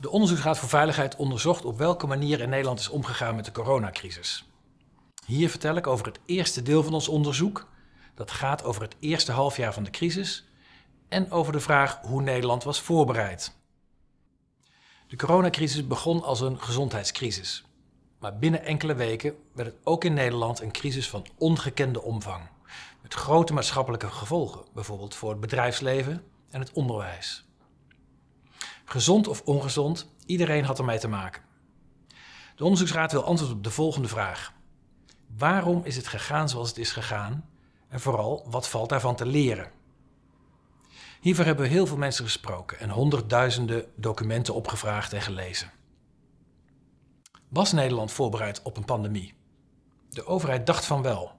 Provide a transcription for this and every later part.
De Onderzoeksraad voor Veiligheid onderzocht op welke manier in Nederland is omgegaan met de coronacrisis. Hier vertel ik over het eerste deel van ons onderzoek. Dat gaat over het eerste halfjaar van de crisis en over de vraag hoe Nederland was voorbereid. De coronacrisis begon als een gezondheidscrisis. Maar binnen enkele weken werd het ook in Nederland een crisis van ongekende omvang. Met grote maatschappelijke gevolgen, bijvoorbeeld voor het bedrijfsleven en het onderwijs. Gezond of ongezond, iedereen had ermee te maken. De onderzoeksraad wil antwoord op de volgende vraag. Waarom is het gegaan zoals het is gegaan? En vooral, wat valt daarvan te leren? Hiervoor hebben we heel veel mensen gesproken en honderdduizenden documenten opgevraagd en gelezen. Was Nederland voorbereid op een pandemie? De overheid dacht van wel.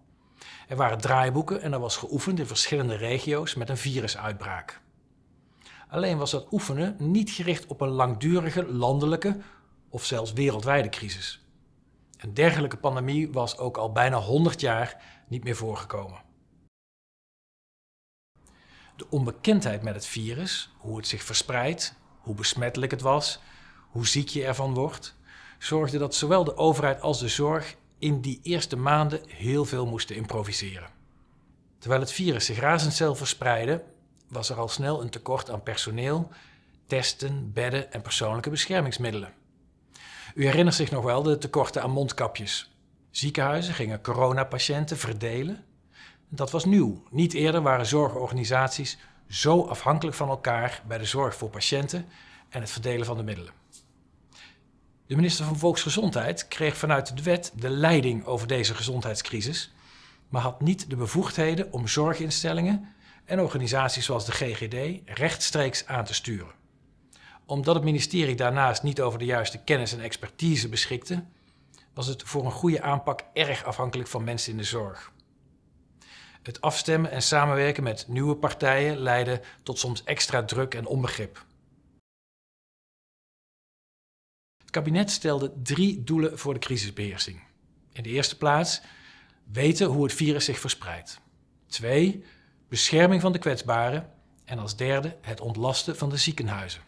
Er waren draaiboeken en er was geoefend in verschillende regio's met een virusuitbraak. Alleen was dat oefenen niet gericht op een langdurige landelijke of zelfs wereldwijde crisis. Een dergelijke pandemie was ook al bijna 100 jaar niet meer voorgekomen. De onbekendheid met het virus, hoe het zich verspreidt, hoe besmettelijk het was, hoe ziek je ervan wordt, zorgde dat zowel de overheid als de zorg in die eerste maanden heel veel moesten improviseren. Terwijl het virus zich razendsnel verspreidde, was er al snel een tekort aan personeel, testen, bedden en persoonlijke beschermingsmiddelen. U herinnert zich nog wel de tekorten aan mondkapjes. Ziekenhuizen gingen coronapatiënten verdelen. Dat was nieuw. Niet eerder waren zorgorganisaties zo afhankelijk van elkaar bij de zorg voor patiënten en het verdelen van de middelen. De minister van Volksgezondheid kreeg vanuit de wet de leiding over deze gezondheidscrisis, maar had niet de bevoegdheden om zorginstellingen en organisaties zoals de GGD rechtstreeks aan te sturen. Omdat het ministerie daarnaast niet over de juiste kennis en expertise beschikte, was het voor een goede aanpak erg afhankelijk van mensen in de zorg. Het afstemmen en samenwerken met nieuwe partijen leidde tot soms extra druk en onbegrip. kabinet stelde drie doelen voor de crisisbeheersing. In de eerste plaats weten hoe het virus zich verspreidt. Twee, bescherming van de kwetsbaren. En als derde het ontlasten van de ziekenhuizen.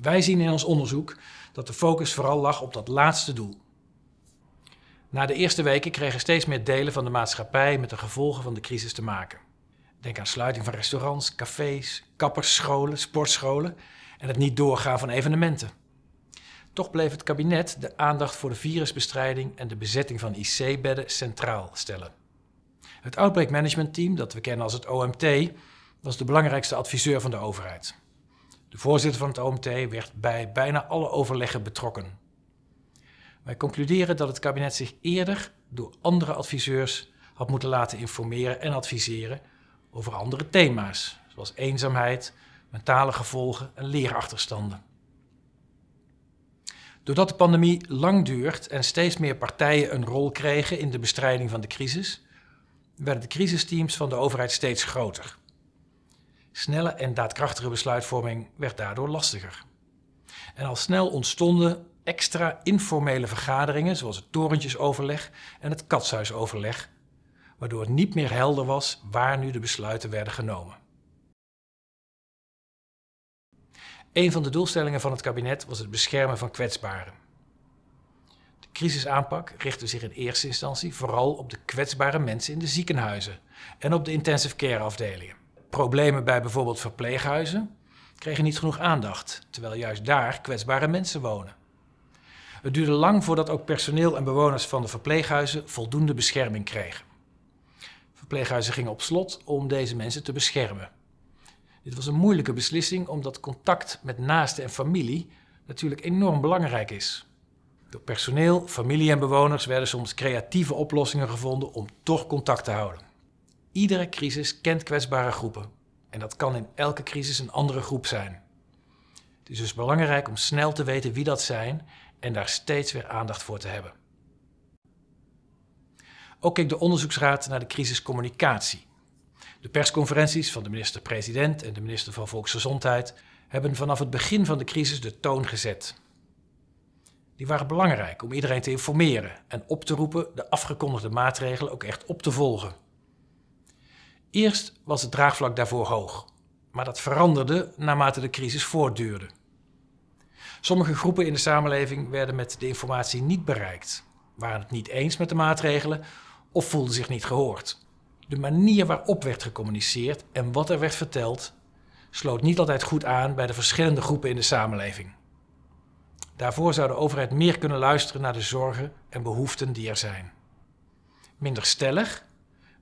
Wij zien in ons onderzoek dat de focus vooral lag op dat laatste doel. Na de eerste weken kregen steeds meer delen van de maatschappij met de gevolgen van de crisis te maken. Denk aan sluiting van restaurants, cafés, kappers, sportscholen en het niet doorgaan van evenementen. Toch bleef het kabinet de aandacht voor de virusbestrijding en de bezetting van IC-bedden centraal stellen. Het Outbreak Management Team, dat we kennen als het OMT, was de belangrijkste adviseur van de overheid. De voorzitter van het OMT werd bij bijna alle overleggen betrokken. Wij concluderen dat het kabinet zich eerder door andere adviseurs had moeten laten informeren en adviseren over andere thema's, zoals eenzaamheid, mentale gevolgen en leerachterstanden. Doordat de pandemie lang duurt en steeds meer partijen een rol kregen in de bestrijding van de crisis, werden de crisisteams van de overheid steeds groter. Snelle en daadkrachtige besluitvorming werd daardoor lastiger. En al snel ontstonden extra informele vergaderingen, zoals het torentjesoverleg en het katshuisoverleg, waardoor het niet meer helder was waar nu de besluiten werden genomen. Een van de doelstellingen van het kabinet was het beschermen van kwetsbaren. De crisisaanpak richtte zich in eerste instantie vooral op de kwetsbare mensen in de ziekenhuizen en op de intensive care afdelingen. Problemen bij bijvoorbeeld verpleeghuizen kregen niet genoeg aandacht, terwijl juist daar kwetsbare mensen wonen. Het duurde lang voordat ook personeel en bewoners van de verpleeghuizen voldoende bescherming kregen. Verpleeghuizen gingen op slot om deze mensen te beschermen. Dit was een moeilijke beslissing omdat contact met naasten en familie natuurlijk enorm belangrijk is. Door personeel, familie en bewoners werden soms creatieve oplossingen gevonden om toch contact te houden. Iedere crisis kent kwetsbare groepen en dat kan in elke crisis een andere groep zijn. Het is dus belangrijk om snel te weten wie dat zijn en daar steeds weer aandacht voor te hebben. Ook keek de onderzoeksraad naar de crisiscommunicatie de persconferenties van de minister-president en de minister van Volksgezondheid hebben vanaf het begin van de crisis de toon gezet. Die waren belangrijk om iedereen te informeren en op te roepen de afgekondigde maatregelen ook echt op te volgen. Eerst was het draagvlak daarvoor hoog, maar dat veranderde naarmate de crisis voortduurde. Sommige groepen in de samenleving werden met de informatie niet bereikt, waren het niet eens met de maatregelen of voelden zich niet gehoord. De manier waarop werd gecommuniceerd en wat er werd verteld sloot niet altijd goed aan bij de verschillende groepen in de samenleving. Daarvoor zou de overheid meer kunnen luisteren naar de zorgen en behoeften die er zijn. Minder stellig,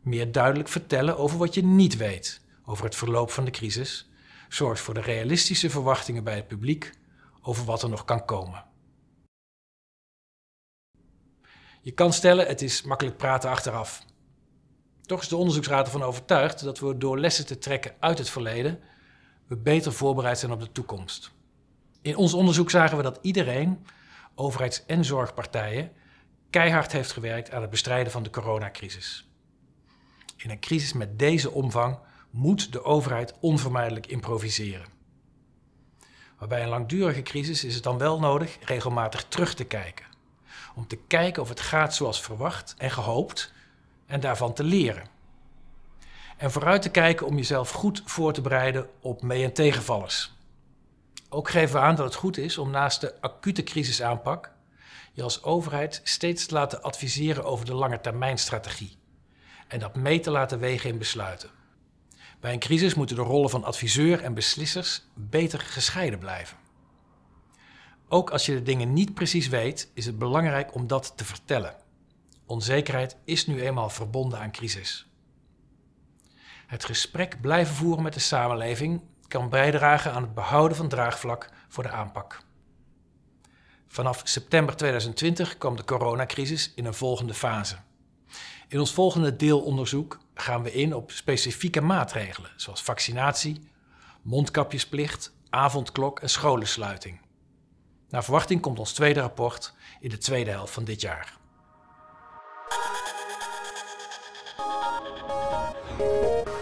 meer duidelijk vertellen over wat je niet weet, over het verloop van de crisis, zorgt voor de realistische verwachtingen bij het publiek over wat er nog kan komen. Je kan stellen, het is makkelijk praten achteraf. Toch is de onderzoeksraad ervan overtuigd dat we door lessen te trekken uit het verleden, we beter voorbereid zijn op de toekomst. In ons onderzoek zagen we dat iedereen, overheids- en zorgpartijen, keihard heeft gewerkt aan het bestrijden van de coronacrisis. In een crisis met deze omvang moet de overheid onvermijdelijk improviseren. Maar bij een langdurige crisis is het dan wel nodig regelmatig terug te kijken. Om te kijken of het gaat zoals verwacht en gehoopt en daarvan te leren. En vooruit te kijken om jezelf goed voor te bereiden op mee- en tegenvallers. Ook geven we aan dat het goed is om naast de acute crisisaanpak je als overheid steeds te laten adviseren over de lange termijn strategie en dat mee te laten wegen in besluiten. Bij een crisis moeten de rollen van adviseur en beslissers beter gescheiden blijven. Ook als je de dingen niet precies weet, is het belangrijk om dat te vertellen. Onzekerheid is nu eenmaal verbonden aan crisis. Het gesprek blijven voeren met de samenleving kan bijdragen aan het behouden van draagvlak voor de aanpak. Vanaf september 2020 kwam de coronacrisis in een volgende fase. In ons volgende deelonderzoek gaan we in op specifieke maatregelen, zoals vaccinatie, mondkapjesplicht, avondklok en scholensluiting. Naar verwachting komt ons tweede rapport in de tweede helft van dit jaar. you